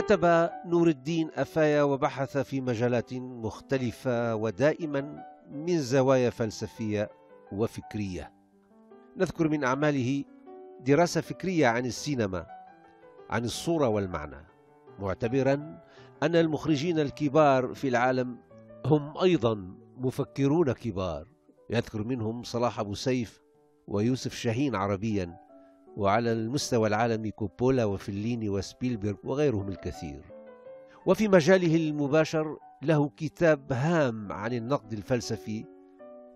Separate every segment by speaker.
Speaker 1: كتب نور الدين أفايا وبحث في مجالات مختلفة ودائما من زوايا فلسفية وفكرية نذكر من أعماله دراسة فكرية عن السينما عن الصورة والمعنى معتبرا أن المخرجين الكبار في العالم هم أيضا مفكرون كبار يذكر منهم صلاح أبو سيف ويوسف شاهين عربيا وعلى المستوى العالمي كوبولا وفليني وسبيلبرغ وغيرهم الكثير وفي مجاله المباشر له كتاب هام عن النقد الفلسفي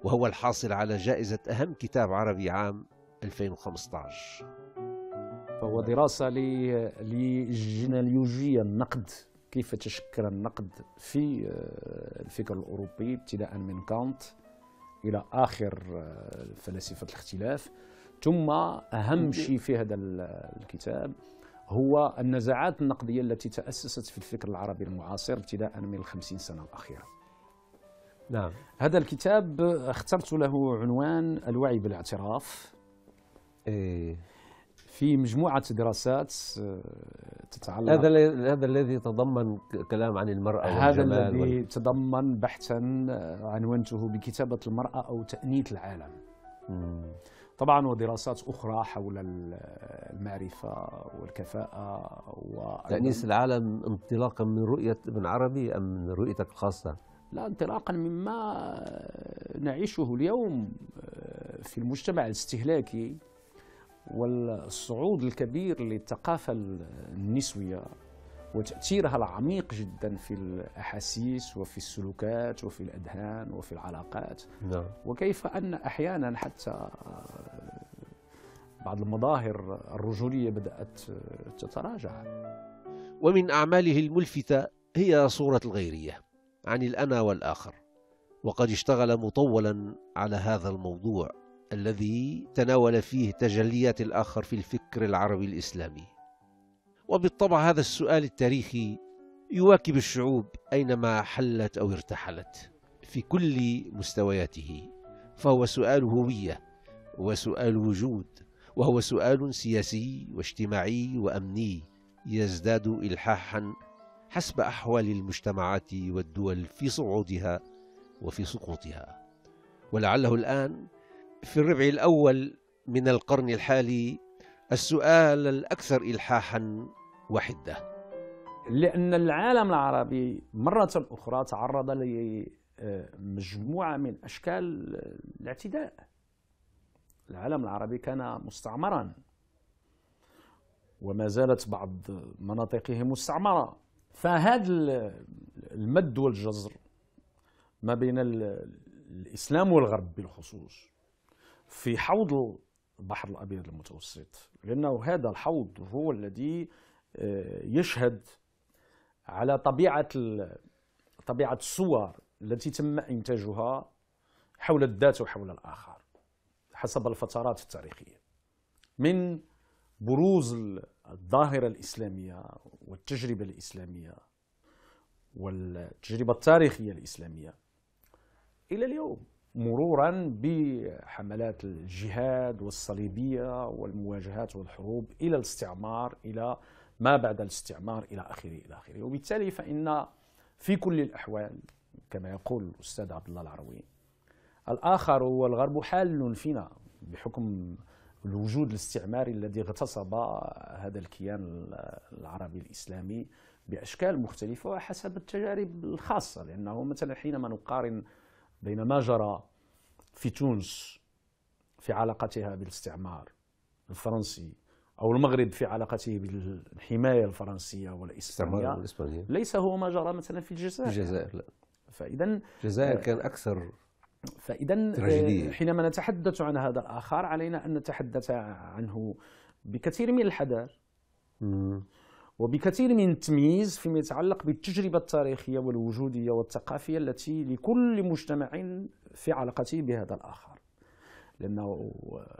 Speaker 1: وهو الحاصل على جائزة أهم كتاب عربي عام 2015 فهو دراسة
Speaker 2: لجينالوجيا النقد كيف تشكل النقد في آه، الفكر الأوروبي ابتداء من كانت إلى آخر آه، فلاسفة الاختلاف ثم أهم شيء في هذا الكتاب هو النزاعات النقدية التي تأسست في الفكر العربي المعاصر ابتداء من الخمسين سنة الأخيرة نعم. هذا الكتاب اخترت له عنوان الوعي بالاعتراف إيه. في مجموعة دراسات آه، تتعلق هذا هذا الذي تضمن كلام عن المرأة هذا الذي وال... تضمن بحثا آه، عنونته بكتابة المرأة أو تأنيث العالم مم. طبعا ودراسات أخرى حول المعرفة والكفاءة تأنيس
Speaker 1: العالم انطلاقا من رؤية ابن عربي أم من رؤيتك الخاصة؟
Speaker 2: لا انطلاقا مما نعيشه اليوم آه، في المجتمع الاستهلاكي والصعود الكبير للثقافة النسوية وتأثيرها العميق جدا في الأحاسيس وفي السلوكات وفي الأذهان وفي العلاقات نعم. وكيف أن أحيانا حتى بعض المظاهر الرجولية بدأت
Speaker 1: تتراجع ومن أعماله الملفتة هي صورة الغيرية عن الأنا والآخر وقد اشتغل مطولا على هذا الموضوع الذي تناول فيه تجليات الآخر في الفكر العربي الإسلامي وبالطبع هذا السؤال التاريخي يواكب الشعوب اينما حلت او ارتحلت في كل مستوياته فهو سؤال هويه وسؤال وجود وهو سؤال سياسي واجتماعي وامني يزداد الحاحا حسب احوال المجتمعات والدول في صعودها وفي سقوطها ولعله الان في الربع الاول من القرن الحالي السؤال الأكثر إلحاحا
Speaker 2: وحدة لأن العالم العربي مرة أخرى تعرض لمجموعة من أشكال الاعتداء العالم العربي كان مستعمرا وما زالت بعض مناطقه مستعمرة فهذا المد والجزر ما بين الإسلام والغرب بالخصوص في حوض البحر الأبيض المتوسط لأنه هذا الحوض هو الذي آه، يشهد على طبيعة طبيعة الصور التي تم إنتاجها حول الذات وحول الآخر حسب الفترات التاريخية من بروز الظاهرة الإسلامية والتجربة الإسلامية والتجربة التاريخية الإسلامية إلى اليوم مرورا بحملات الجهاد والصليبية والمواجهات والحروب إلى الاستعمار إلى ما بعد الاستعمار إلى آخره إلى آخره وبالتالي فإن في كل الأحوال كما يقول الأستاذ عبد الله العروي الآخر والغرب حال فينا بحكم الوجود الاستعماري الذي اغتصب هذا الكيان العربي الإسلامي بأشكال مختلفة وحسب التجارب الخاصة لأنه مثلا حينما نقارن بين ما جرى في تونس في علاقتها بالاستعمار الفرنسي أو المغرب في علاقته بالحماية الفرنسية والإسبانية ليس هو ما جرى مثلا في الجزائر الجزائر لا فإذا الجزائر آه، كان أكثر فإذا آه، حينما نتحدث عن هذا الآخر علينا أن نتحدث عنه بكثير من الحذر وبكثير من التمييز فيما يتعلق بالتجربة التاريخية والوجودية والثقافية التي لكل مجتمع في علاقته بهذا الآخر لأنه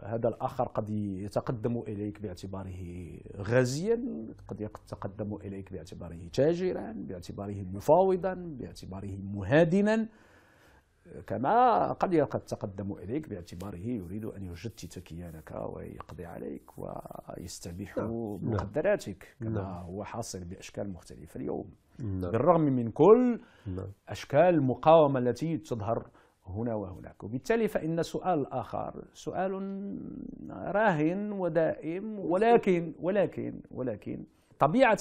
Speaker 2: هذا الآخر قد يتقدم إليك باعتباره غازيا قد يتقدم إليك باعتباره تاجرا باعتباره مفاوضا باعتباره مهادنا كما قد قد تقدم إليك باعتباره يريد أن يجتت كيانك ويقضي عليك ويستبيح نعم. نعم. مقدراتك كما نعم. هو حاصل بأشكال مختلفة اليوم بالرغم من كل أشكال المقاومة التي تظهر هنا وهناك وبالتالي فإن سؤال آخر سؤال راهن ودائم ولكن ولكن ولكن طبيعة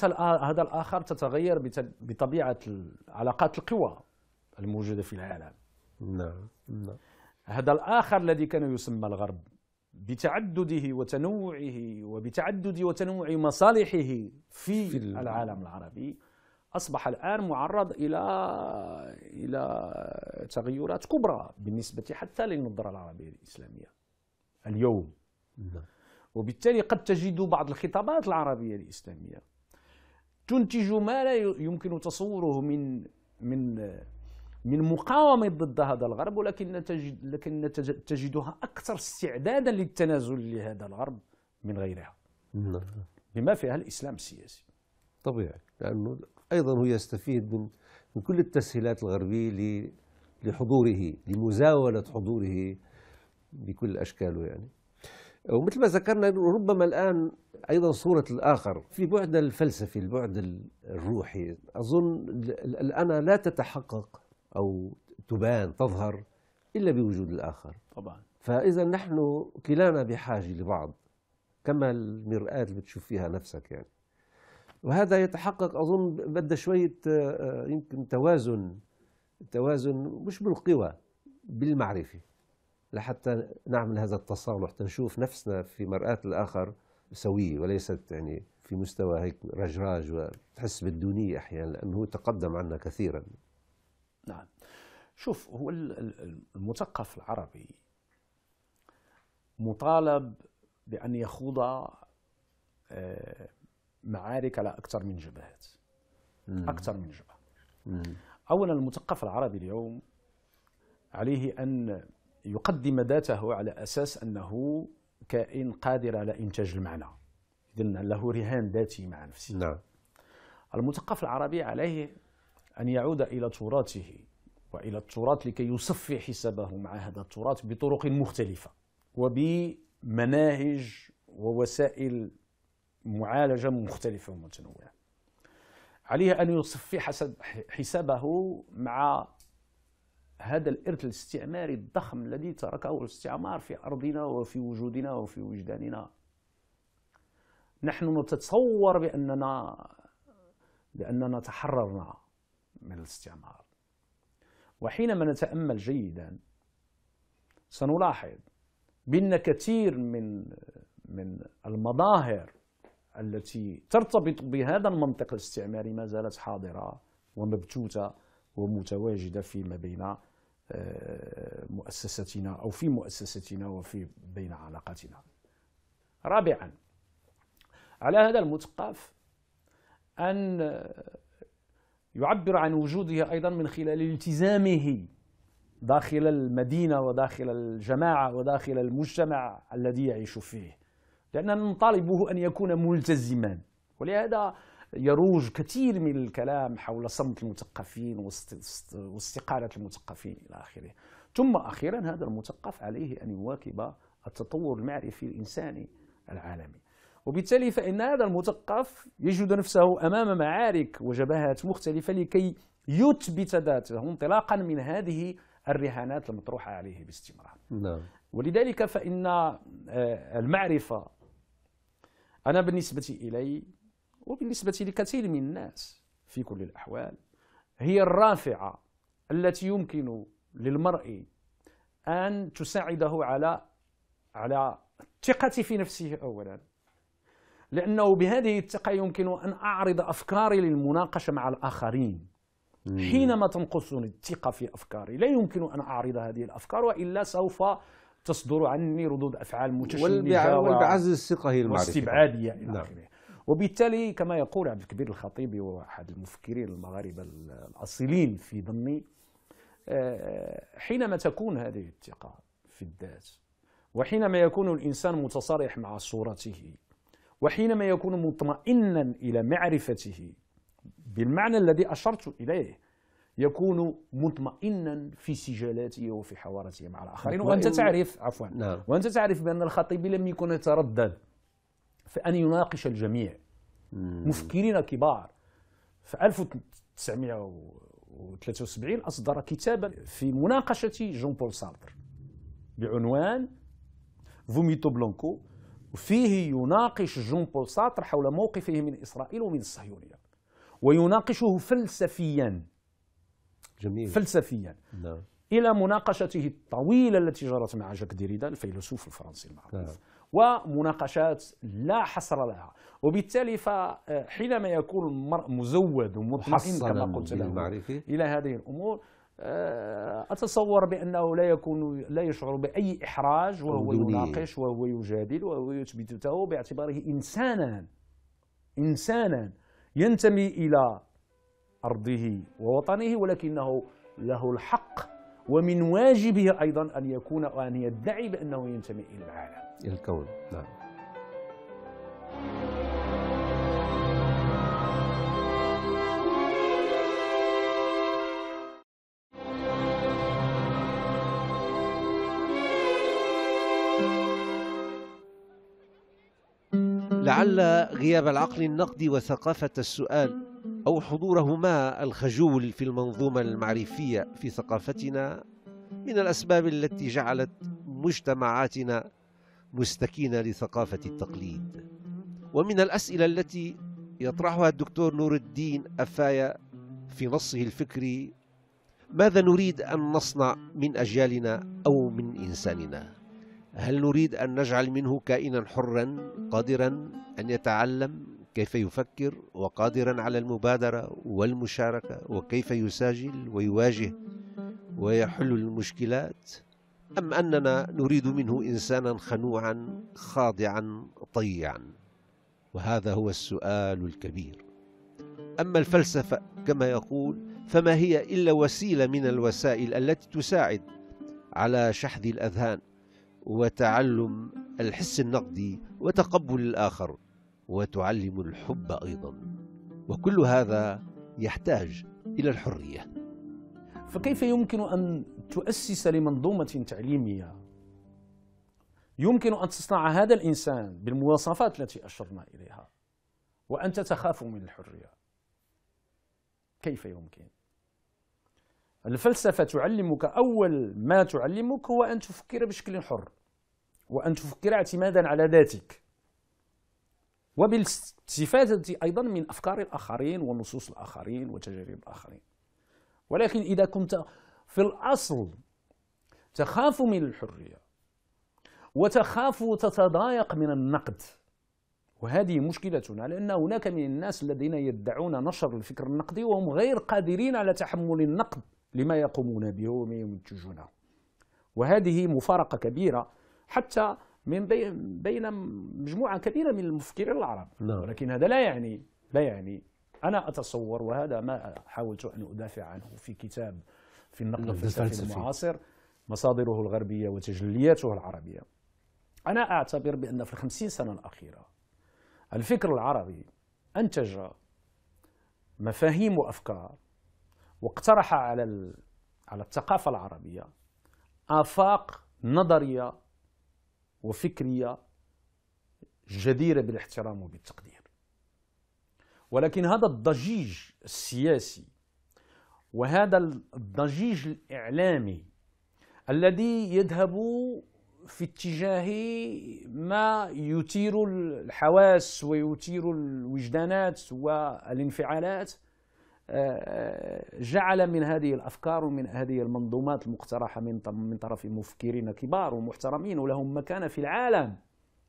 Speaker 2: هذا الآخر تتغير بطبيعة علاقات القوى الموجودة في العالم نعم نعم هذا الآخر الذي كان يسمى الغرب بتعدده وتنوعه وبتعدد وتنوع مصالحه في, في العالم العربي أصبح الآن معرض إلى إلى تغيرات كبرى بالنسبة حتى للنظرة العربية الإسلامية اليوم نعم. وبالتالي قد تجد بعض الخطابات العربية الإسلامية تنتج ما لا يمكن تصوره من من من مقاومة ضد هذا الغرب ولكن تجد لكن تجدها أكثر استعدادا للتنازل لهذا الغرب من غيرها نعم. بما فيها الإسلام السياسي
Speaker 1: طبيعي لأنه أيضا هو يستفيد من من كل التسهيلات الغربية لحضوره لمزاولة حضوره بكل أشكاله يعني ومثل ما ذكرنا ربما الآن أيضا صورة الآخر في بعد الفلسفي البعد الروحي أظن الأنا لا تتحقق أو تبان تظهر إلا بوجود الآخر طبعا فإذا نحن كلانا بحاجة لبعض كما المرآة اللي بتشوف فيها نفسك يعني وهذا يتحقق أظن بده شوية آه، آه، يمكن توازن توازن مش بالقوى بالمعرفة لحتى نعمل هذا التصالح تنشوف نفسنا في مرآة الآخر سوية وليست يعني في مستوى هيك رجراج وتحس بالدونية أحيانا لأنه هو تقدم عنا كثيرا
Speaker 2: نعم شوف هو المثقف العربي مطالب بأن يخوض آه، معارك على أكثر من جبهات أكثر من جبهة مم. أولا المثقف العربي اليوم عليه أن يقدم ذاته على أساس أنه كائن قادر على إنتاج المعنى إذن له رهان ذاتي مع نفسه نعم المثقف العربي عليه أن يعود إلى تراثه وإلى التراث لكي يصفي حسابه مع هذا التراث بطرق مختلفة وبمناهج ووسائل معالجة مختلفة ومتنوعة عليه أن يصفي حسابه مع هذا الإرث الاستعماري الضخم الذي تركه الاستعمار في أرضنا وفي وجودنا وفي وجداننا نحن نتصور بأننا بأننا تحررنا من الاستعمار وحينما نتأمل جيدا سنلاحظ بأن كثير من من المظاهر التي ترتبط بهذا المنطق الاستعماري ما زالت حاضرة ومبتوتة ومتواجدة فيما بين آه، مؤسستنا أو في مؤسستنا وفي بين علاقاتنا رابعا على هذا المثقف أن يعبر عن وجوده أيضا من خلال التزامه داخل المدينة وداخل الجماعة وداخل المجتمع الذي يعيش فيه لأننا نطالبه أن يكون ملتزما ولهذا يروج كثير من الكلام حول صمت المثقفين واستقالة المثقفين إلى آخره ثم أخيرا هذا المثقف عليه أن يواكب التطور المعرفي الإنساني العالمي وبالتالي فإن هذا المثقف يجد نفسه أمام معارك وجبهات مختلفة لكي يثبت ذاته انطلاقا من هذه الرهانات المطروحة عليه باستمرار نعم. ولذلك فإن آه، المعرفة أنا بالنسبة إلي وبالنسبة لكثير من الناس في كل الأحوال هي الرافعة التي يمكن للمرء أن تساعده على على الثقة في نفسه أولا لأنه بهذه الثقة يمكن أن أعرض أفكاري للمناقشة مع الآخرين مم. حينما تنقصني الثقة في أفكاري لا يمكن أن أعرض هذه الأفكار وإلا سوف تصدر عني ردود أفعال متشنجة والبعز الثقة هي المعرفة واستبعادية يعني إلى نعم. آخره وبالتالي كما يقول عبد الكبير الخطيبي واحد المفكرين المغاربة الأصيلين في ظني آه، حينما تكون هذه الثقة في الذات وحينما يكون الإنسان متصارح مع صورته وحينما يكون مطمئنا إلى معرفته بالمعنى الذي أشرت إليه يكون مطمئنا في سجالاته وفي حواراته مع الآخرين وأنت تعرف عفوا نعم. وأنت تعرف بأن الخطيب لم يكن يتردد في أن يناقش الجميع مم. مفكرين كبار في 1973 أصدر كتابا في مناقشة جون بول سارتر بعنوان فوميتو بلانكو وفيه يناقش جون بول ساتر حول موقفه من إسرائيل ومن الصهيونية ويناقشه فلسفيا جميل فلسفيا نعم. إلى مناقشته الطويلة التي جرت مع جاك ديريدا الفيلسوف الفرنسي المعروف نعم. ومناقشات لا حصر لها وبالتالي فحينما يكون المرء مزود ومطمئن كما قلت له إلى هذه الأمور آه، أتصور بأنه لا يكون لا يشعر بأي إحراج وهو يناقش وهو يجادل وهو يثبت باعتباره إنسانا إنسانا ينتمي إلى أرضه ووطنه ولكنه له الحق ومن واجبه أيضا أن يكون وأن يدعي بأنه ينتمي إلى العالم
Speaker 1: الى الكون نعم لعل غياب العقل النقدي وثقافة السؤال أو حضورهما الخجول في المنظومة المعرفية في ثقافتنا من الأسباب التي جعلت مجتمعاتنا مستكينة لثقافة التقليد ومن الأسئلة التي يطرحها الدكتور نور الدين أفايا في نصه الفكري ماذا نريد أن نصنع من أجيالنا أو من إنساننا؟ هل نريد أن نجعل منه كائنا حرا قادرا أن يتعلم كيف يفكر وقادرا على المبادرة والمشاركة وكيف يساجل ويواجه ويحل المشكلات أم أننا نريد منه إنسانا خنوعا خاضعا طيعا وهذا هو السؤال الكبير أما الفلسفة كما يقول فما هي إلا وسيلة من الوسائل التي تساعد على شحذ الأذهان وتعلم الحس النقدي وتقبل الآخر وتعلم الحب أيضا
Speaker 2: وكل هذا يحتاج إلى الحرية فكيف يمكن أن تؤسس لمنظومة تعليمية يمكن أن تصنع هذا الإنسان بالمواصفات التي أشرنا إليها وأنت تخاف من الحرية كيف يمكن؟ الفلسفة تعلمك أول ما تعلمك هو أن تفكر بشكل حر وأن تفكر اعتمادا على ذاتك وبالاستفادة أيضا من أفكار الآخرين ونصوص الآخرين وتجارب الآخرين ولكن إذا كنت في الأصل تخاف من الحرية وتخاف وتتضايق من النقد وهذه مشكلتنا لأن هناك من الناس الذين يدعون نشر الفكر النقدي وهم غير قادرين على تحمل النقد لما يقومون به وما ينتجونه وهذه مفارقة كبيرة حتى من بين مجموعة كبيرة من المفكرين العرب لا. نعم. ولكن هذا لا يعني لا يعني أنا أتصور وهذا ما حاولت أن أدافع عنه في كتاب في النقد نعم، الفلسفي المعاصر مصادره الغربية وتجلياته العربية أنا أعتبر بأن في الخمسين سنة الأخيرة الفكر العربي أنتج مفاهيم وأفكار واقترح على على الثقافة العربية آفاق نظرية وفكرية جديرة بالاحترام وبالتقدير ولكن هذا الضجيج السياسي وهذا الضجيج الإعلامي الذي يذهب في اتجاه ما يثير الحواس ويثير الوجدانات والانفعالات آه، جعل من هذه الافكار ومن هذه المنظومات المقترحه من من طرف مفكرين كبار ومحترمين ولهم مكانه في العالم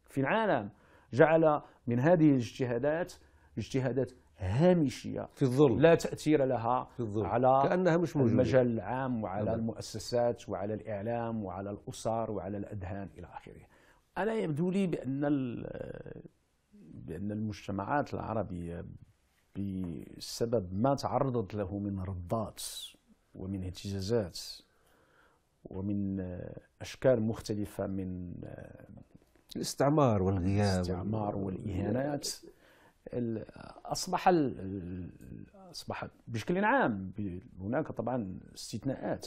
Speaker 2: في العالم جعل من هذه الاجتهادات اجتهادات هامشيه في الظل لا تاثير لها في الظل. على كانها مش موجوده المجال العام وعلى أبداً. المؤسسات وعلى الاعلام وعلى الاسر وعلى الاذهان الى اخره انا يبدو لي بان بان المجتمعات العربيه بسبب ما تعرضت له من رضات ومن اهتزازات ومن آه، أشكال مختلفة من آه، الاستعمار والغياب الاستعمار والإهانات أصبح أصبح بشكل عام هناك طبعا استثناءات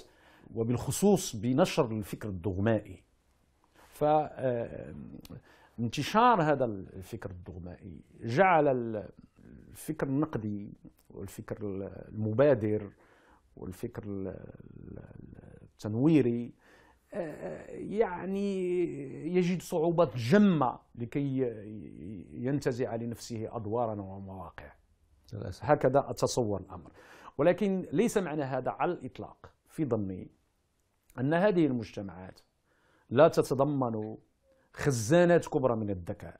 Speaker 2: وبالخصوص بنشر الفكر الدغمائي ف آه، انتشار هذا الفكر الدغمائي جعل الفكر النقدي والفكر المبادر والفكر التنويري آه، آه، يعني يجد صعوبات جمة لكي ينتزع لنفسه أدوارا ومواقع هكذا أتصور الأمر ولكن ليس معنى هذا على الإطلاق في ظني أن هذه المجتمعات لا تتضمن خزانات كبرى من الذكاء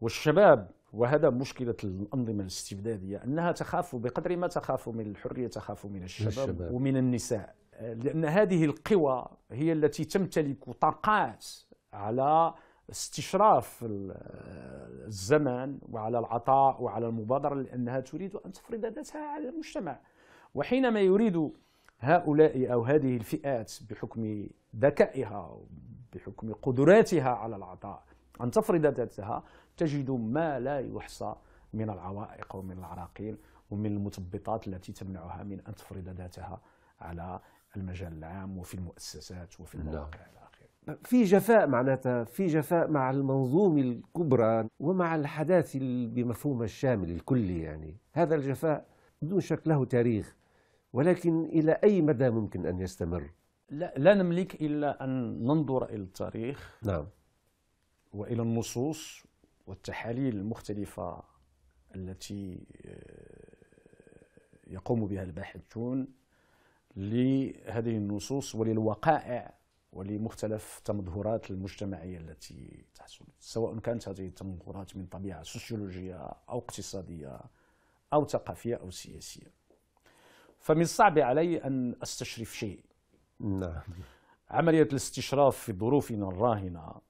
Speaker 2: والشباب وهذا مشكلة الأنظمة الاستبدادية أنها تخاف بقدر ما تخاف من الحرية تخاف من الشباب, الشباب. ومن النساء لأن هذه القوى هي التي تمتلك طاقات على استشراف الزمن وعلى العطاء وعلى المبادرة لأنها تريد أن تفرض ذاتها على المجتمع وحينما يريد هؤلاء أو هذه الفئات بحكم ذكائها بحكم قدراتها على العطاء أن تفرض ذاتها تجد ما لا يحصى من العوائق ومن العراقيل ومن المثبطات التي تمنعها من أن تفرض ذاتها على المجال العام وفي المؤسسات وفي نعم. المواقع الى
Speaker 1: اخره. في جفاء معناتها في جفاء مع المنظومه الكبرى ومع الحداث بمفهومها الشامل الكلي يعني، هذا الجفاء بدون شك له تاريخ ولكن الى اي مدى ممكن ان يستمر؟
Speaker 2: لا, لا نملك الا ان ننظر الى التاريخ نعم والى النصوص والتحاليل المختلفة التي آه، يقوم بها الباحثون لهذه النصوص وللوقائع ولمختلف التمظهرات المجتمعية التي تحصل سواء كانت هذه التمظهرات من طبيعة سوسيولوجية أو اقتصادية أو ثقافية أو سياسية فمن الصعب علي أن أستشرف شيء نعم عملية الاستشراف في ظروفنا الراهنة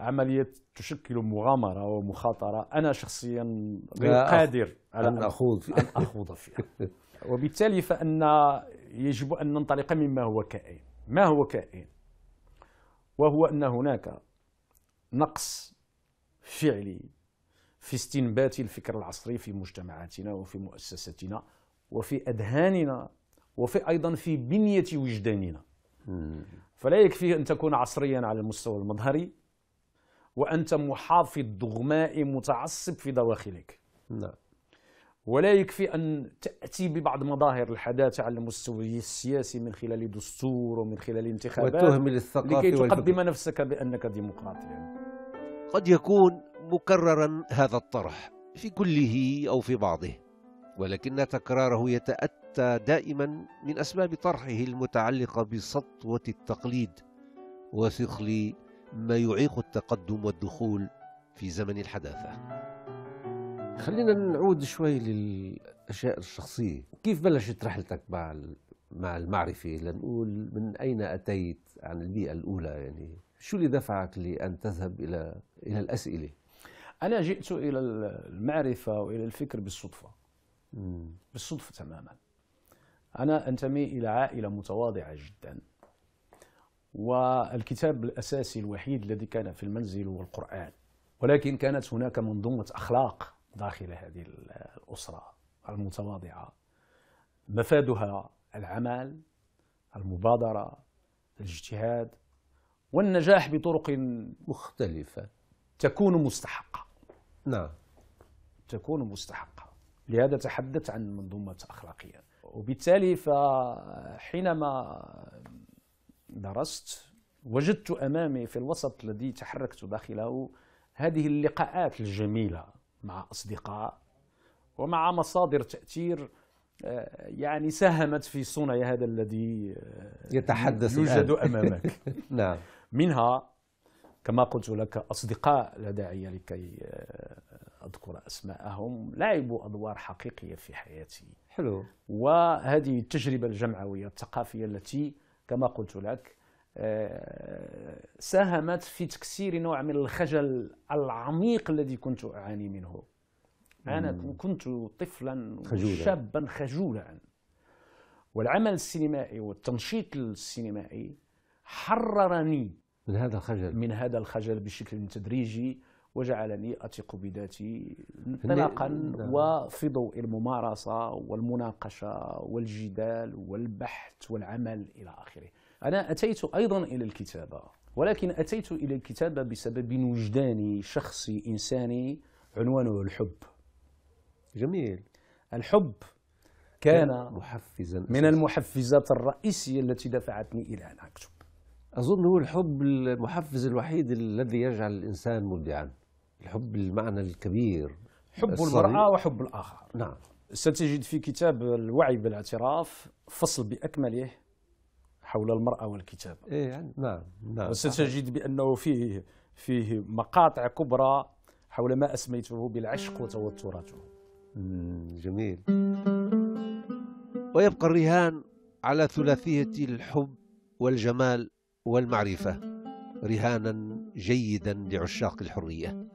Speaker 2: عملية تشكل مغامرة ومخاطرة أنا شخصيا غير قادر على أن أخوض فيها, أن
Speaker 1: أخوض فيها.
Speaker 2: وبالتالي فأن يجب أن ننطلق مما هو كائن ما هو كائن وهو أن هناك نقص فعلي في استنبات الفكر العصري في مجتمعاتنا وفي مؤسساتنا وفي أذهاننا وفي أيضا في بنية وجداننا فلا يكفي أن تكون عصريا على المستوى المظهري وأنت محاط في متعصب في دواخلك نعم ولا يكفي أن تأتي ببعض مظاهر الحداثة على المستوى السياسي من خلال دستور ومن خلال انتخابات وتهمل الثقافة لكي تقدم نفسك بأنك ديمقراطي قد يكون مكررا هذا الطرح في
Speaker 1: كله أو في بعضه ولكن تكراره يتأتى دائما من أسباب طرحه المتعلقة بسطوة التقليد وثقل ما يعيق التقدم والدخول في زمن الحداثة خلينا نعود شوي للاشياء الشخصيه كيف بلشت رحلتك مع مع المعرفه لنقول من اين اتيت عن البيئه الاولى يعني شو اللي دفعك لان تذهب الى الى الاسئله
Speaker 2: انا جئت الى المعرفه والى الفكر بالصدفه مم. بالصدفه تماما انا انتمي الى عائله متواضعه جدا والكتاب الأساسي الوحيد الذي كان في المنزل هو القرآن ولكن كانت هناك منظومة أخلاق داخل هذه الأسرة المتواضعة مفادها العمل المبادرة الاجتهاد والنجاح بطرق مختلفة تكون مستحقة نعم تكون مستحقة لهذا تحدث عن منظومة أخلاقية وبالتالي فحينما درست وجدت امامي في الوسط الذي تحركت داخله هذه اللقاءات الجميله مع اصدقاء ومع مصادر تاثير آه، يعني ساهمت في صنع هذا الذي آه، يتحدث يوجد الآن. امامك نعم منها كما قلت لك اصدقاء لا داعي لكي آه، اذكر اسماءهم لعبوا ادوار حقيقيه في حياتي حلو وهذه التجربه الجمعويه الثقافيه التي كما قلت لك آه، ساهمت في تكسير نوع من الخجل العميق الذي كنت أعاني منه أنا كنت طفلا خجولة. شابا خجولا والعمل السينمائي والتنشيط السينمائي حررني من هذا الخجل من هذا الخجل بشكل تدريجي وجعلني أثق بذاتي انطلاقا نعم. وفي ضوء الممارسة والمناقشة والجدال والبحث والعمل إلى آخره أنا أتيت أيضا إلى الكتابة ولكن أتيت إلى الكتابة بسبب وجداني شخصي إنساني عنوانه الحب جميل الحب كان محفزا من المحفزات الرئيسية التي دفعتني إلى أن أكتب أظن هو الحب المحفز الوحيد
Speaker 1: الذي يجعل الإنسان مبدعا الحب المعنى الكبير حب المرأة
Speaker 2: وحب الآخر نعم ستجد في كتاب الوعي بالاعتراف فصل بأكمله حول المرأة والكتابة إيه يعني نعم نعم وستجد بأنه فيه فيه مقاطع كبرى حول ما أسميته بالعشق وتوتراته جميل ويبقى الرهان على
Speaker 1: ثلاثية الحب والجمال والمعرفة رهانا جيدا لعشاق الحرية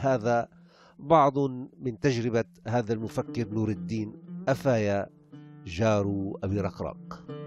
Speaker 1: هذا بعض من تجربة هذا المفكر نور الدين أفايا جار أبي رقراق